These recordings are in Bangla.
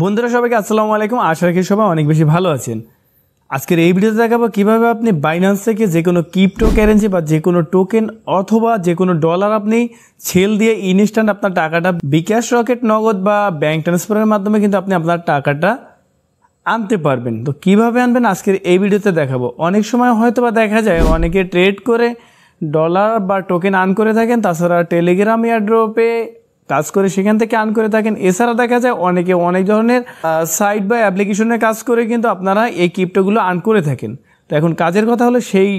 বন্ধুরা সবাইকে আসসালামু আলাইকুম আশা রাখি সবাই অনেক বেশি ভালো আছেন আজকের এই ভিডিওতে দেখাবো কীভাবে আপনি বাইন্যান্স থেকে যে কোনো ক্রিপ্টো কারেন্সি বা যে কোনো টোকেন অথবা যে কোনো ডলার আপনি ছেল দিয়ে ইনস্ট্যান্ট আপনার টাকাটা বিকাশ রকেট নগদ বা ব্যাঙ্ক ট্রান্সফারের মাধ্যমে কিন্তু আপনি আপনার টাকাটা আনতে পারবেন তো কিভাবে আনবেন আজকের এই ভিডিওতে দেখাবো অনেক সময় হয়তো বা দেখা যায় অনেকে ট্রেড করে ডলার বা টোকেন আন করে থাকেন তাছাড়া টেলিগ্রাম এয়ারড্রপে কাজ করে সেখান থেকে আর্ন করে থাকেন এছাড়া দেখা যায় অনেকে অনেক ধরনের সাইট বা অ্যাপ্লিকেশনে কাজ করে কিন্তু আপনারা এই কিপ্টোগুলো আর্ন করে থাকেন তো এখন কাজের কথা হলো সেই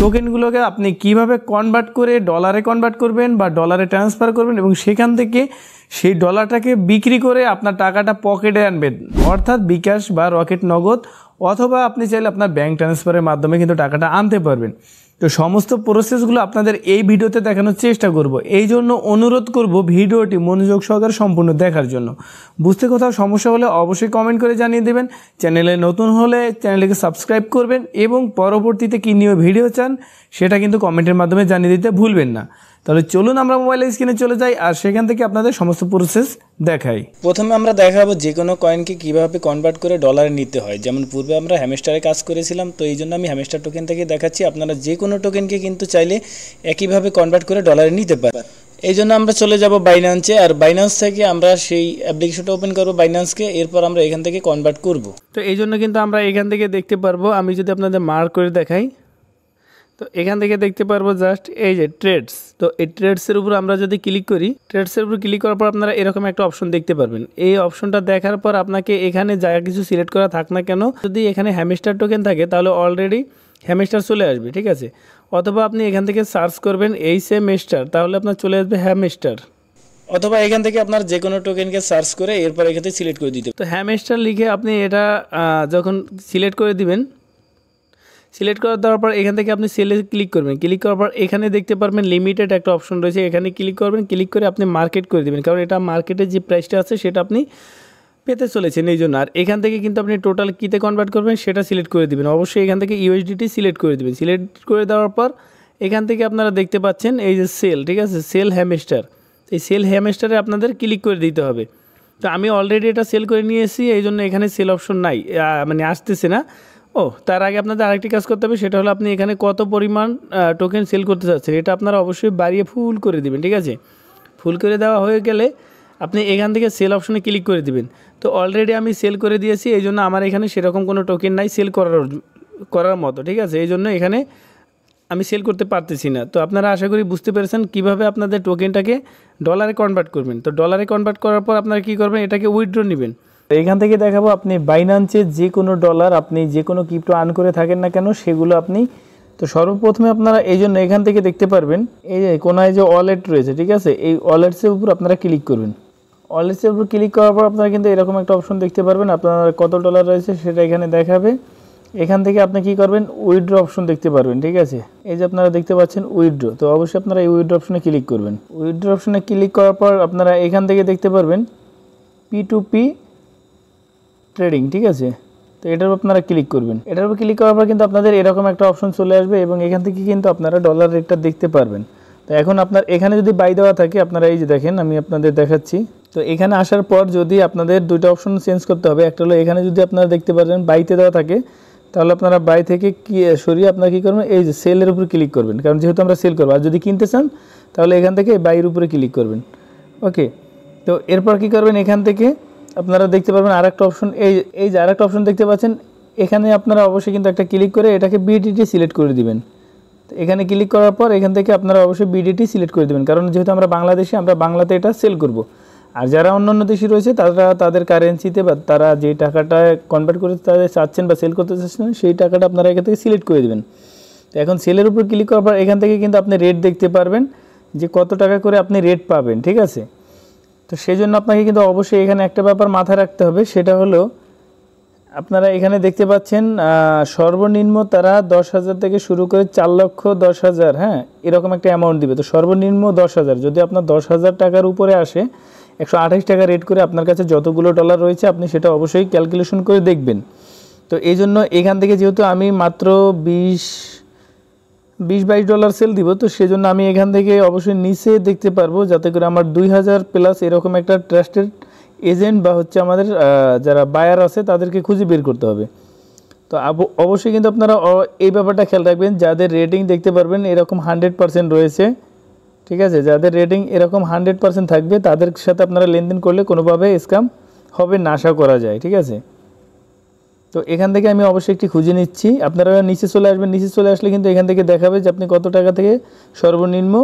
টোকেনগুলোকে আপনি কিভাবে কনভার্ট করে ডলারে কনভার্ট করবেন বা ডলারে ট্রান্সফার করবেন এবং সেখান থেকে সেই ডলারটাকে বিক্রি করে আপনার টাকাটা পকেটে আনবেন অর্থাৎ বিকাশ বা রকেট নগদ অথবা আপনি চাইলে আপনার ব্যাঙ্ক ট্রান্সফারের মাধ্যমে কিন্তু টাকাটা আনতে পারবেন তো সমস্ত প্রসেসগুলো আপনাদের এই ভিডিওতে দেখানোর চেষ্টা করব এই জন্য অনুরোধ করব ভিডিওটি মনোযোগ সহকারে সম্পূর্ণ দেখার জন্য বুঝতে কোথাও সমস্যা হলে অবশ্যই কমেন্ট করে জানিয়ে দেবেন চ্যানেলে নতুন হলে চ্যানেলটিকে সাবস্ক্রাইব করবেন এবং পরবর্তীতে কী নিয়ে ভিডিও চান সেটা কিন্তু কমেন্টের মাধ্যমে জানিয়ে দিতে ভুলবেন না তাহলে চলুন আমরা মোবাইল স্ক্রিনে চলে যাই আর সেখান থেকে আপনাদের সমস্ত প্রসেস দেখাই প্রথমে আমরা দেখাবো যে কোনো কয়েনকে কীভাবে কনভার্ট করে ডলারে নিতে হয় যেমন পূর্বে আমরা হ্যামেস্টারে কাজ করেছিলাম তো এই জন্য আমি হ্যামেস্টার টোকেন থেকে দেখাচ্ছি আপনারা যে কোনো টোকেনকে কিন্তু চাইলে একইভাবে কনভার্ট করে ডলারে নিতে পারেন এই জন্য আমরা চলে যাব বাইন্যান্সে আর বাইন্যান্স থেকে আমরা সেই অ্যাপ্লিকেশনটা ওপেন করবো বাইন্যান্সকে এরপর আমরা এখান থেকে কনভার্ট করব তো এই জন্য কিন্তু আমরা এখান থেকে দেখতে পারবো আমি যদি আপনাদের মার্ক করে দেখাই তো এখান থেকে দেখতে পারবো জাস্ট এই যে ট্রেডস তো এই ট্রেডসের উপর আমরা যদি ক্লিক করি ট্রেডসের উপর ক্লিক করার পর আপনারা এরকম একটা অপশন দেখতে পারবেন এই অপশনটা দেখার পর আপনাকে এখানে যা কিছু সিলেক্ট করা থাক না কেন যদি এখানে হ্যামিস্টার টোকেন থাকে তাহলে অলরেডি হ্যামিস্টার চলে আসবে ঠিক আছে অথবা আপনি এখান থেকে সার্চ করবেন এই সেমেস্টার তাহলে আপনার চলে আসবে হ্যামিস্টার অথবা এখান থেকে আপনার যে কোনো টোকেনকে সার্চ করে এরপর এখান থেকে সিলেক্ট করে দিতে তো হ্যামেস্টার লিখে আপনি এটা যখন সিলেক্ট করে দিবেন সিলেক্ট করে দেওয়ার পর এখান থেকে আপনি সেলে ক্লিক করবেন ক্লিক করার পর এখানে দেখতে পারবেন লিমিটেড একটা অপশন রয়েছে এখানে ক্লিক করবেন ক্লিক করে আপনি মার্কেট করে দেবেন কারণ এটা মার্কেটের যে প্রাইসটা আছে সেটা আপনি পেতে চলেছেন এই জন্য আর এখান থেকে কিন্তু আপনি টোটাল কীতে কনভার্ট করবেন সেটা সিলেক্ট করে দেবেন অবশ্যই এখান থেকে ইউএসডিটি সিলেক্ট করে দেবেন সিলেক্ট করে দেওয়ার পর এখান থেকে আপনারা দেখতে পাচ্ছেন এই যে সেল ঠিক আছে সেল হ্যামেস্টার এই সেল হ্যামেস্টারে আপনাদের ক্লিক করে দিতে হবে তো আমি অলরেডি এটা সেল করে নিয়ে এসেছি এই জন্য এখানে সেল অপশন নাই মানে আসতেছে না ও তার আগে আপনাদের আরেকটি কাজ করতে হবে সেটা হলো আপনি এখানে কত পরিমাণ টোকেন সেল করতে চাচ্ছেন এটা আপনারা অবশ্যই বাড়িয়ে ফুল করে দিবেন ঠিক আছে ফুল করে দেওয়া হয়ে গেলে আপনি এখান থেকে সেল অপশনে ক্লিক করে দিবেন তো অলরেডি আমি সেল করে দিয়েছি এই জন্য আমার এখানে সেরকম কোনো টোকেন নাই সেল করার করার মতো ঠিক আছে এই জন্য এখানে আমি সেল করতে পারতেছি না তো আপনারা আশা করি বুঝতে পেরেছেন কীভাবে আপনাদের টোকেনটাকে ডলারে কনভার্ট করবেন তো ডলারে কনভার্ট করার পর আপনারা কী করবেন এটাকে উইথড্র নেবেন তো এখান থেকে দেখাবো আপনি বাইনান্সে যে কোনো ডলার আপনি যে কোনো কিপ্টো আর্ন করে থাকেন না কেন সেগুলো আপনি তো সর্বপ্রথমে আপনারা এই জন্য এখান থেকে দেখতে পারবেন এই যে কোনায় যে ওয়ালেট রয়েছে ঠিক আছে এই ওয়ালেটসের উপর আপনারা ক্লিক করবেন ওয়ালেটসের উপর ক্লিক করার পর আপনারা কিন্তু এরকম একটা অপশন দেখতে পারবেন আপনার কত ডলার রয়েছে সেটা এখানে দেখাবে এখান থেকে আপনি কি করবেন উইড্রো অপশন দেখতে পারবেন ঠিক আছে এই যে আপনারা দেখতে পাচ্ছেন উইড্রো তো অবশ্যই আপনারা এই উইড্রো অপশনে ক্লিক করবেন উইড্রো অপশনে ক্লিক করার পর আপনারা এখান থেকে দেখতে পারবেন পি টু পি ট্রেডিং ঠিক আছে তো এটার আপনারা ক্লিক করবেন এটার উপর ক্লিক করার পর কিন্তু আপনাদের এরকম একটা অপশন চলে আসবে এবং এখান থেকে কিন্তু আপনারা ডলার রেটটা দেখতে পারবেন তো এখন আপনার এখানে যদি বাই দেওয়া থাকে আপনারা এই যে দেখেন আমি আপনাদের দেখাচ্ছি তো এখানে আসার পর যদি আপনাদের দুইটা অপশন চেঞ্জ করতে হবে একটা হলো এখানে যদি আপনারা দেখতে পারেন বাইতে দেওয়া থাকে তাহলে আপনারা বাই থেকে কি সরিয়ে আপনারা কী করবেন এই যে সেলের উপর ক্লিক করবেন কারণ যেহেতু আমরা সেল করবো আর যদি কিনতে চান তাহলে এখান থেকে বাইয়ের উপরে ক্লিক করবেন ওকে তো এরপর কি করবেন এখান থেকে আপনারা দেখতে পারবেন আর একটা অপশন এই এই যে আর একটা অপশন দেখতে পাচ্ছেন এখানে আপনারা অবশ্যই কিন্তু একটা ক্লিক করে এটাকে বিডিটি সিলেক্ট করে দিবেন এখানে ক্লিক করার পর এখান থেকে আপনারা অবশ্যই বিডিটি সিলেক্ট করে দেবেন কারণ যেহেতু আমরা বাংলাদেশে আমরা বাংলাতে এটা সেল করব আর যারা অন্য অন্য দেশে রয়েছে তারা তাদের কারেন্সিতে বা তারা যে টাকাটা কনভার্ট করতে তাদের চাচ্ছেন বা সেল করতে চাচ্ছেন সেই টাকাটা আপনারা এখান থেকে সিলেক্ট করে দেবেন তো এখন সেলের উপর ক্লিক করার পর এখান থেকে কিন্তু আপনি রেট দেখতে পারবেন যে কত টাকা করে আপনি রেট পাবেন ঠিক আছে তো সেই জন্য আপনাকে কিন্তু অবশ্যই এখানে একটা ব্যাপার মাথায় রাখতে হবে সেটা হলো আপনারা এখানে দেখতে পাচ্ছেন সর্বনিম্ন তারা দশ হাজার থেকে শুরু করে চার লক্ষ দশ হাজার হ্যাঁ এরকম একটা অ্যামাউন্ট দিবে তো সর্বনিম্ন দশ হাজার যদি আপনার দশ হাজার টাকার উপরে আসে একশো আঠাশ টাকা রেট করে আপনার কাছে যতগুলো ডলার রয়েছে আপনি সেটা অবশ্যই ক্যালকুলেশন করে দেখবেন তো এই জন্য এখান থেকে যেহেতু আমি মাত্র বিশ বিশ বাইশ ডলার সেল দিব তো সেজন্য আমি এখান থেকে অবশ্যই নিচে দেখতে পারবো যাতে করে আমার দুই হাজার প্লাস এরকম একটা ট্রাস্টেড এজেন্ট বা হচ্ছে আমাদের যারা বায়ার আছে তাদেরকে খুঁজে বের করতে হবে তো অবশ্যই কিন্তু আপনারা এই ব্যাপারটা খেয়াল রাখবেন যাদের রেটিং দেখতে পারবেন এরকম হান্ড্রেড পারসেন্ট রয়েছে ঠিক আছে যাদের রেটিং এরকম হান্ড্রেড পারসেন্ট থাকবে তাদের সাথে আপনারা লেনদেন করলে কোনোভাবে স্ক্যাম হবে না আশা করা যায় ঠিক আছে তো এখান থেকে আমি অবশ্যই একটি খুঁজে নিচ্ছি আপনারা নিচে চলে আসবেন নিচে চলে আসলে কিন্তু এখান থেকে দেখাবে যে আপনি কত টাকা থেকে সর্বনিম্ন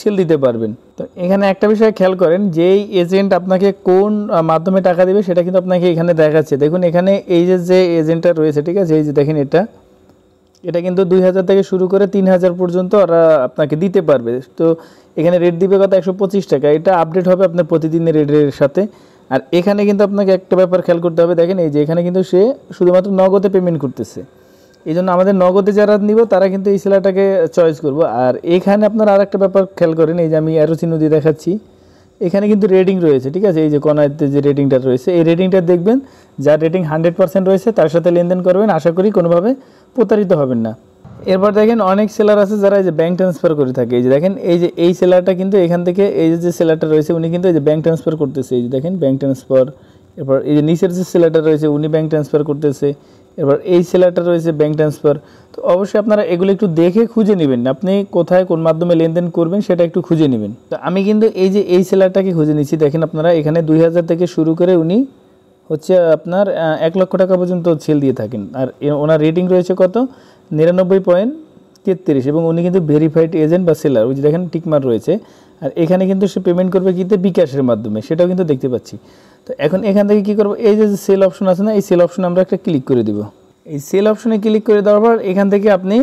ছেল দিতে পারবেন তো এখানে একটা বিষয়ে খেয়াল করেন যেই এজেন্ট আপনাকে কোন মাধ্যমে টাকা দেবে সেটা কিন্তু আপনাকে এখানে দেখাচ্ছে দেখুন এখানে এই যে যে এজেন্টটা রয়েছে ঠিক আছে এই যে দেখেন এটা এটা কিন্তু দুই হাজার থেকে শুরু করে তিন হাজার পর্যন্ত ওরা আপনাকে দিতে পারবে তো এখানে রেট দিবে কথা একশো টাকা এটা আপডেট হবে আপনার প্রতিদিনের রেটের সাথে আর এখানে কিন্তু আপনাকে একটা ব্যাপার খেয়াল করতে হবে দেখেন এই যে এখানে কিন্তু সে শুধুমাত্র নগদে পেমেন্ট করতেছে এই জন্য আমাদের নগদে যারা নিব তারা কিন্তু এই সেলাটাকে চয়েস করব আর এখানে আপনার আর একটা ব্যাপার খেয়াল করেন এই যে আমি অ্যারো চিহ্ন দিয়ে দেখাচ্ছি এখানে কিন্তু রেটিং রয়েছে ঠিক আছে এই যে কনাতে যে রেটিংটা রয়েছে এই রেটিংটা দেখবেন যার রেটিং হান্ড্রেড পার্সেন্ট রয়েছে তার সাথে লেনদেন করবেন আশা করি কোনোভাবে প্রতারিত হবেন না এরপর দেখেন অনেক সেলার আছে যারা এই যে ব্যাঙ্ক ট্রান্সফার করে থাকে এই যে দেখেন এই যে এই সেলারটা কিন্তু এখান থেকে এই যে সেলারটা রয়েছে উনি কিন্তু এই যে ব্যাঙ্ক ট্রান্সফার করতেছে এই যে দেখেন ব্যাঙ্ক ট্রান্সফার এরপর এই যে নিচের যে সেলারটা রয়েছে উনি ব্যাংক ট্রান্সফার করতেছে এবার এই সেলারটা রয়েছে ব্যাংক ট্রান্সফার তো অবশ্যই আপনারা এগুলো একটু দেখে খুঁজে নেবেন আপনি কোথায় কোন মাধ্যমে লেনদেন করবেন সেটা একটু খুঁজে নেবেন তো আমি কিন্তু এই যে এই সেলারটাকে খুঁজে নিচ্ছি দেখেন আপনারা এখানে দুই থেকে শুরু করে উনি হচ্ছে আপনার এক লক্ষ টাকা পর্যন্ত সেল দিয়ে থাকেন আর ওনার রেটিং রয়েছে কত নিরানব্বই পয়েন্ট তেত্রিশ এবং উনি কিন্তু ভেরিফাইড এজেন্ট বা সেলার ওই যে দেখেন টিকমার রয়েছে আর এখানে কিন্তু সে পেমেন্ট করবে কিন্তু বিকাশের মাধ্যমে সেটাও কিন্তু দেখতে পাচ্ছি তো এখন এখান থেকে কি করবো এই যে সেল অপশন আছে না এই সেল অপশনে আমরা একটা ক্লিক করে দেবো এই সেল অপশনে ক্লিক করে দেওয়ার পর এখান থেকে আপনি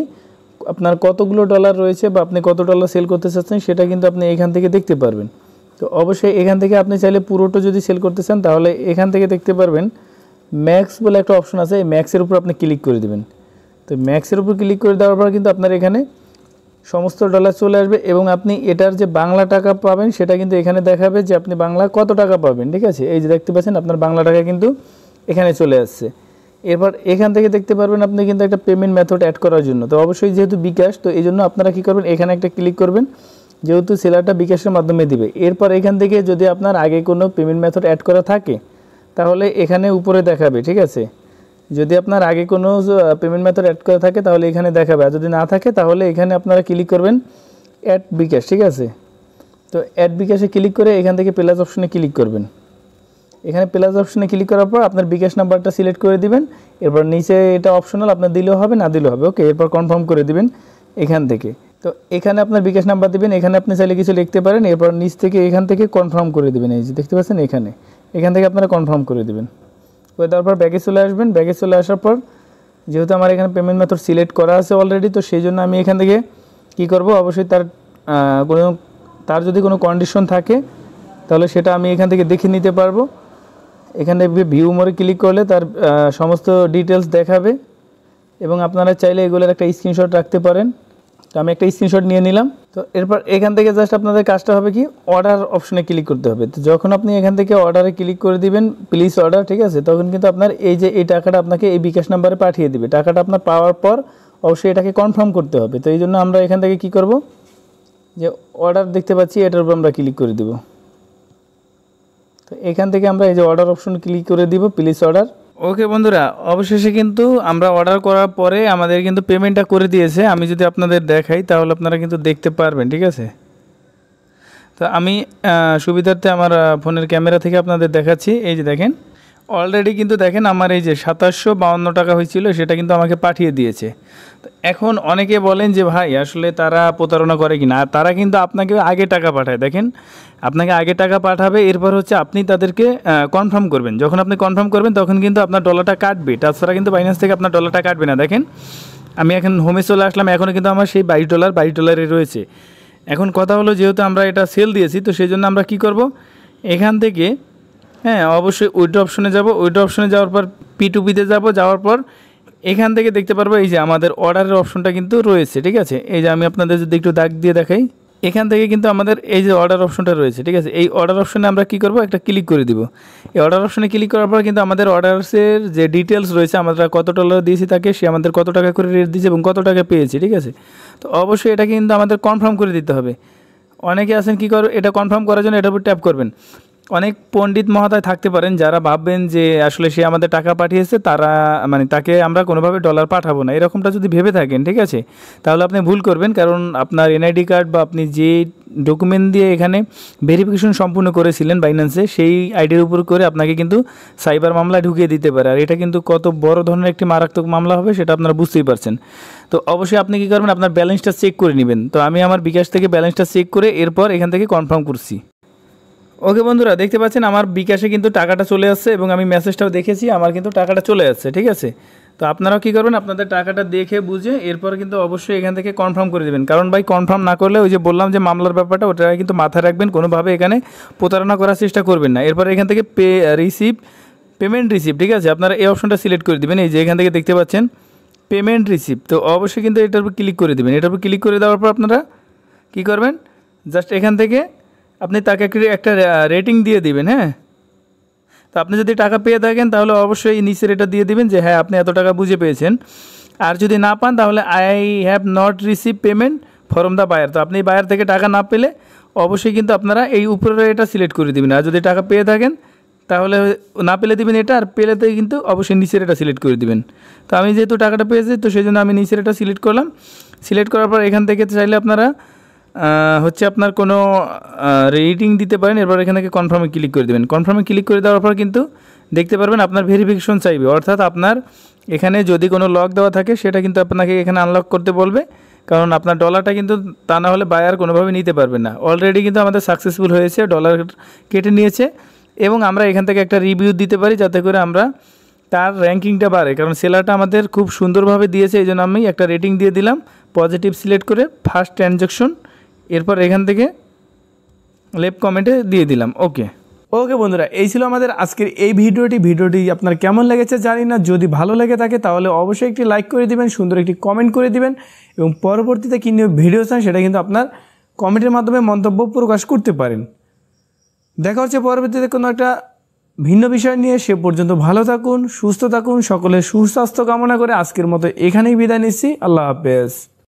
আপনার কতগুলো ডলার রয়েছে বা আপনি কত ডলার সেল করতে চাচ্ছেন সেটা কিন্তু আপনি এখান থেকে দেখতে পারবেন তো অবশ্যই এখান থেকে আপনি চাইলে পুরোটা যদি সেল করতে চান তাহলে এখান থেকে দেখতে পারবেন ম্যাক্স বলে একটা অপশন আছে এই ম্যাক্সের উপর আপনি ক্লিক করে দেবেন তো ম্যাক্সের উপর ক্লিক করে দেওয়ার পর কিন্তু আপনার এখানে সমস্ত ডলার চলে আসবে এবং আপনি এটার যে বাংলা টাকা পাবেন সেটা কিন্তু এখানে দেখাবে যে আপনি বাংলা কত টাকা পাবেন ঠিক আছে এই যে দেখতে পাচ্ছেন আপনার বাংলা টাকা কিন্তু এখানে চলে আসছে এরপর এখান থেকে দেখতে পারবেন আপনি কিন্তু একটা পেমেন্ট মেথড অ্যাড করার জন্য তো অবশ্যই যেহেতু বিকাশ তো এই জন্য আপনারা কী করবেন এখানে একটা ক্লিক করবেন যেহেতু সেলারটা বিকাশের মাধ্যমে দিবে এরপর এখান থেকে যদি আপনার আগে কোনো পেমেন্ট মেথড অ্যাড করা থাকে তাহলে এখানে উপরে দেখাবে ঠিক আছে যদি আপনার আগে কোনো পেমেন্ট মেথড অ্যাড করা থাকে তাহলে এখানে দেখাবে আর যদি না থাকে তাহলে এখানে আপনারা ক্লিক করবেন অ্যাড বিকাশ ঠিক আছে তো অ্যাড বিকাশে ক্লিক করে এখান থেকে প্লাস অপশনে ক্লিক করবেন এখানে প্লাস অপশনে ক্লিক করার পর আপনার বিকাশ নাম্বারটা সিলেক্ট করে দিবেন এরপর নিচে এটা অপশনাল আপনার দিলেও হবে না দিলেও হবে ওকে এরপর কনফার্ম করে দিবেন এখান থেকে তো এখানে আপনার বিকাশ নাম্বার দিবেন এখানে আপনি চাইলে কিছু লিখতে পারেন এরপর নিচ থেকে এখান থেকে কনফার্ম করে দেবেন এই যে দেখতে পাচ্ছেন এখানে এখান থেকে আপনারা কনফার্ম করে দেবেন করে দেওয়ার পর ব্যাগে চলে আসবেন ব্যাগে চলে আসার পর যেহেতু আমার এখানে পেমেন্ট মেথড সিলেক্ট করা আছে অলরেডি তো সেই জন্য আমি এখান থেকে কি করব অবশ্যই তার কোনো তার যদি কোনো কন্ডিশন থাকে তাহলে সেটা আমি এখান থেকে দেখে নিতে পারবো এখানে ভিউ মোড়ে ক্লিক করলে তার সমস্ত ডিটেলস দেখাবে এবং আপনারা চাইলে এগুলোর একটা স্ক্রিনশট রাখতে পারেন তো আমি একটা স্ক্রিনশট নিয়ে নিলাম তো এরপর এখান থেকে জাস্ট আপনাদের কাজটা হবে কি অর্ডার অপশনে ক্লিক করতে হবে তো যখন আপনি এখান থেকে অর্ডারে ক্লিক করে দিবেন প্লিজ অর্ডার ঠিক আছে তখন কিন্তু আপনার এই যে এই টাকাটা আপনাকে এই বিকাশ নাম্বারে পাঠিয়ে দিবে টাকাটা আপনার পাওয়ার পর অবশ্যই এটাকে কনফার্ম করতে হবে তো এই জন্য আমরা এখান থেকে কি করব যে অর্ডার দেখতে পাচ্ছি এটার উপর আমরা ক্লিক করে দেবো তো এখান থেকে আমরা এই যে অর্ডার অপশন ক্লিক করে দিব প্লিজ অর্ডার ওকে বন্ধুরা অবশেষে কিন্তু আমরা অর্ডার করার পরে আমাদের কিন্তু পেমেন্টটা করে দিয়েছে আমি যদি আপনাদের দেখাই তাহলে আপনারা কিন্তু দেখতে পারবেন ঠিক আছে তো আমি সুবিধার্থে আমার ফোনের ক্যামেরা থেকে আপনাদের দেখাচ্ছি এই যে দেখেন অলরেডি কিন্তু দেখেন আমার এই যে সাতাশশো বাউন্ন টাকা হয়েছিল সেটা কিন্তু আমাকে পাঠিয়ে দিয়েছে এখন অনেকে বলেন যে ভাই আসলে তারা প্রতারণা করে কি না তারা কিন্তু আপনাকে আগে টাকা পাঠায় দেখেন আপনাকে আগে টাকা পাঠাবে এরপর হচ্ছে আপনি তাদেরকে কনফার্ম করবেন যখন আপনি কনফার্ম করবেন তখন কিন্তু আপনার ডলারটা কাটবে তাছাড়া কিন্তু বাইন্যান্স থেকে আপনার ডলারটা কাটবে না দেখেন আমি এখন হোমে চলে আসলাম এখনও কিন্তু আমার সেই বাইশ ডলার বাইশ ডলারে রয়েছে এখন কথা হলো যেহেতু আমরা এটা সেল দিয়েছি তো সেই জন্য আমরা কি করব এখান থেকে হ্যাঁ অবশ্যই উইড্রো অপশনে যাব উইড্রো অপশনে যাওয়ার পর পি টু পিতে যাব যাওয়ার পর এখান থেকে দেখতে পারবো এই যে আমাদের অর্ডারের অপশনটা কিন্তু রয়েছে ঠিক আছে এই যে আমি আপনাদের যদি একটু দাগ দিয়ে দেখাই এখান থেকে কিন্তু আমাদের এই যে অর্ডার অপশনটা রয়েছে ঠিক আছে এই অর্ডার অপশনে আমরা কি করব একটা ক্লিক করে দিব এই অর্ডার অপশনে ক্লিক করার পর কিন্তু আমাদের অর্ডার্সের যে ডিটেলস রয়েছে আমরা কত ডলার দিয়েছি তাকে সে আমাদের কত টাকা করে রেট দিয়েছে এবং কত টাকা পেয়েছি ঠিক আছে তো অবশ্যই এটা কিন্তু আমাদের কনফার্ম করে দিতে হবে অনেকে আছেন কি কর এটা কনফার্ম করার জন্য এটার উপর ট্যাপ করবেন অনেক পণ্ডিত মহাদয় থাকতে পারেন যারা ভাববেন যে আসলে সে আমাদের টাকা পাঠিয়েছে তারা মানে তাকে আমরা কোনোভাবে ডলার পাঠাবো না এরকমটা যদি ভেবে থাকেন ঠিক আছে তাহলে আপনি ভুল করবেন কারণ আপনার এনআইডি কার্ড বা আপনি যে ডকুমেন্ট দিয়ে এখানে ভেরিফিকেশন সম্পূর্ণ করেছিলেন বাইন্যান্সে সেই আইডির উপর করে আপনাকে কিন্তু সাইবার মামলা ঢুকিয়ে দিতে পারে আর এটা কিন্তু কত বড় ধরনের একটি মারাত্মক মামলা হবে সেটা আপনারা বুঝতেই পারছেন তো অবশ্যই আপনি কী করবেন আপনার ব্যালেন্সটা চেক করে নেবেন তো আমি আমার বিকাশ থেকে ব্যালেন্সটা চেক করে এরপর এখান থেকে কনফার্ম করছি ওকে বন্ধুরা দেখতে পাচ্ছেন আমার বিকাশে কিন্তু টাকাটা চলে আসছে এবং আমি মেসেজটাও দেখেছি আমার কিন্তু টাকাটা চলে আসছে ঠিক আছে তো আপনারাও কী করবেন আপনাদের টাকাটা দেখে বুঝে এরপর কিন্তু অবশ্যই এখান থেকে কনফার্ম করে দেবেন কারণ ভাই কনফার্ম না করলে ওই যে বললাম যে মামলার ব্যাপারটা ওটা কিন্তু মাথায় রাখবেন কোনোভাবে এখানে প্রতারণা করার চেষ্টা করবেন না এরপর এখান থেকে পে রিসিভ পেমেন্ট রিসিভ ঠিক আছে আপনারা এই অপশনটা সিলেক্ট করে দেবেন এই যে এখান থেকে দেখতে পাচ্ছেন পেমেন্ট রিসিভ তো অবশ্যই কিন্তু এটার উপর ক্লিক করে দেবেন এটার উপর ক্লিক করে দেওয়ার পর আপনারা কী করবেন জাস্ট এখান থেকে আপনি তাকে একটা রেটিং দিয়ে দিবেন হ্যাঁ তো আপনি যদি টাকা পেয়ে থাকেন তাহলে অবশ্যই নিচের এটা দিয়ে দিবেন যে হ্যাঁ আপনি এত টাকা বুঝে পেয়েছেন আর যদি না পান তাহলে I have not receive payment from the buyer তো আপনি বায়ার থেকে টাকা না পেলে অবশ্যই কিন্তু আপনারা এই উপরের এটা সিলেক্ট করে দেবেন আর যদি টাকা পেয়ে থাকেন তাহলে না পেলে দিবেন এটা আর পেলেতে কিন্তু অবশ্যই নিচের এটা সিলেক্ট করে দিবেন তো আমি যেহেতু টাকাটা পেয়েছি তো সেই জন্য আমি নিচের এটা সিলেক্ট করলাম সিলেক্ট করার পর এখান থেকে চাইলে আপনারা হচ্ছে আপনার কোনো রেটিং দিতে পারেন এরপর এখানে থেকে কনফার্মে ক্লিক করে দেবেন কনফার্মে ক্লিক করে দেওয়ার পর কিন্তু দেখতে পারবেন আপনার ভেরিফিকেশন চাইবে অর্থাৎ আপনার এখানে যদি কোনো লক দেওয়া থাকে সেটা কিন্তু আপনাকে এখানে আনলক করতে বলবে কারণ আপনার ডলারটা কিন্তু তা না হলে বায়ার কোনোভাবে নিতে পারবে না অলরেডি কিন্তু আমাদের সাকসেসফুল হয়েছে ডলার কেটে নিয়েছে এবং আমরা এখান থেকে একটা রিভিউ দিতে পারি যাতে করে আমরা তার র্যাঙ্কিংটা বাড়ে কারণ সেলারটা আমাদের খুব সুন্দরভাবে দিয়েছে এই জন্য আমি একটা রেটিং দিয়ে দিলাম পজিটিভ সিলেক্ট করে ফার্স্ট ট্রানজ্যাকশন এরপর এখান থেকে লেফট কমেন্টে দিয়ে দিলাম ওকে ওকে বন্ধুরা এই ছিল আমাদের আজকের এই ভিডিওটি ভিডিওটি আপনার কেমন লেগেছে জানি না যদি ভালো লেগে থাকে তাহলে অবশ্যই একটি লাইক করে দিবেন সুন্দর একটি কমেন্ট করে দিবেন এবং পরবর্তীতে কী নিয়ে ভিডিও চান সেটা কিন্তু আপনার কমেন্টের মাধ্যমে মন্তব্য প্রকাশ করতে পারেন দেখা হচ্ছে পরবর্তীতে কোনো একটা ভিন্ন বিষয় নিয়ে সে পর্যন্ত ভালো থাকুন সুস্থ থাকুন সকলের সুস্বাস্থ্য কামনা করে আজকের মতো এখানেই বিদায় নিচ্ছি আল্লাহ হাফেজ